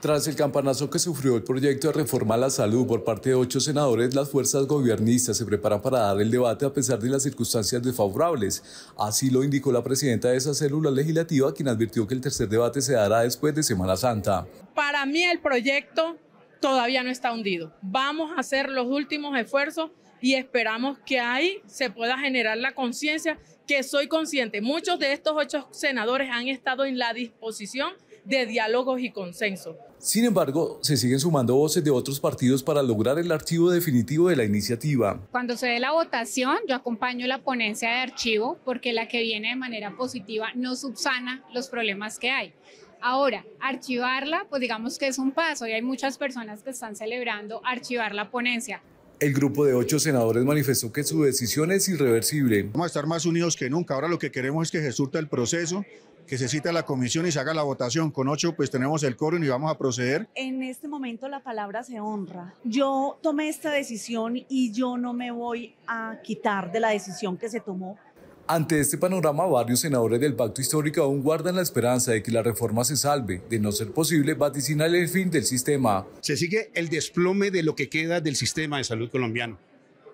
Tras el campanazo que sufrió el proyecto de reforma a la salud por parte de ocho senadores, las fuerzas gobernistas se preparan para dar el debate a pesar de las circunstancias desfavorables. Así lo indicó la presidenta de esa célula legislativa, quien advirtió que el tercer debate se dará después de Semana Santa. Para mí el proyecto todavía no está hundido. Vamos a hacer los últimos esfuerzos y esperamos que ahí se pueda generar la conciencia que soy consciente. Muchos de estos ocho senadores han estado en la disposición de diálogos y consenso. Sin embargo, se siguen sumando voces de otros partidos para lograr el archivo definitivo de la iniciativa. Cuando se dé la votación, yo acompaño la ponencia de archivo porque la que viene de manera positiva no subsana los problemas que hay. Ahora, archivarla, pues digamos que es un paso y hay muchas personas que están celebrando archivar la ponencia. El grupo de ocho senadores manifestó que su decisión es irreversible. Vamos a estar más unidos que nunca. Ahora lo que queremos es que se surta el proceso, que se cita la comisión y se haga la votación. Con ocho, pues tenemos el coro y vamos a proceder. En este momento la palabra se honra. Yo tomé esta decisión y yo no me voy a quitar de la decisión que se tomó. Ante este panorama, varios senadores del Pacto Histórico aún guardan la esperanza de que la reforma se salve. De no ser posible, vaticinar el fin del sistema. Se sigue el desplome de lo que queda del sistema de salud colombiano.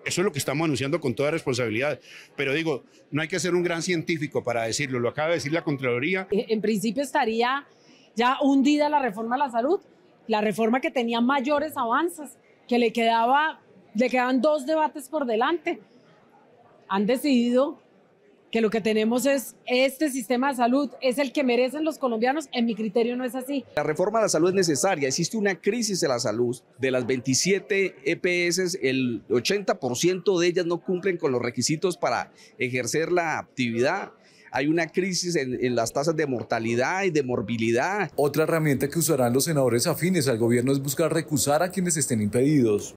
Eso es lo que estamos anunciando con toda responsabilidad. Pero digo, no hay que ser un gran científico para decirlo, lo acaba de decir la Contraloría. Eh, en principio estaría ya hundida la reforma a la salud, la reforma que tenía mayores avances, que le, quedaba, le quedaban dos debates por delante. Han decidido que lo que tenemos es este sistema de salud, es el que merecen los colombianos, en mi criterio no es así. La reforma a la salud es necesaria, existe una crisis de la salud, de las 27 EPS, el 80% de ellas no cumplen con los requisitos para ejercer la actividad hay una crisis en, en, las tasas de mortalidad y de morbilidad. Otra herramienta que usarán los senadores afines al gobierno es buscar recusar a quienes estén impedidos.